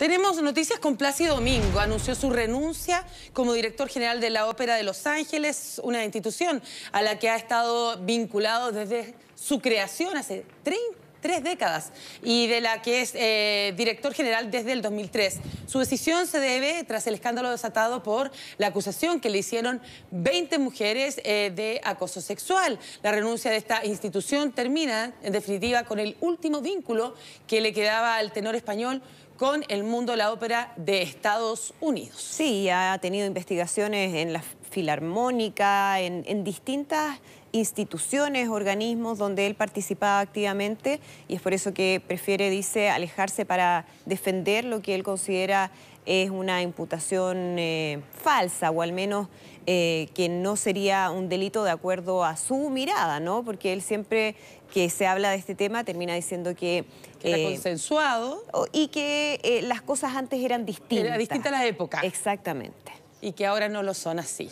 Tenemos noticias con Plácido Domingo. Anunció su renuncia como director general de la Ópera de Los Ángeles, una institución a la que ha estado vinculado desde su creación hace tres décadas y de la que es eh, director general desde el 2003. Su decisión se debe tras el escándalo desatado por la acusación que le hicieron 20 mujeres eh, de acoso sexual. La renuncia de esta institución termina, en definitiva, con el último vínculo que le quedaba al tenor español con el mundo de la ópera de Estados Unidos. Sí, ha tenido investigaciones en las Filarmónica, en, distintas instituciones, organismos donde él participaba activamente y es por eso que prefiere, dice, alejarse para defender lo que él considera es una imputación eh, falsa o al menos eh, que no sería un delito de acuerdo a su mirada, ¿no? Porque él siempre que se habla de este tema termina diciendo que... que eh, consensuado. Y que las cosas antes eran distintas. Era distinta la época. Exactamente. Y que ahora no lo son así.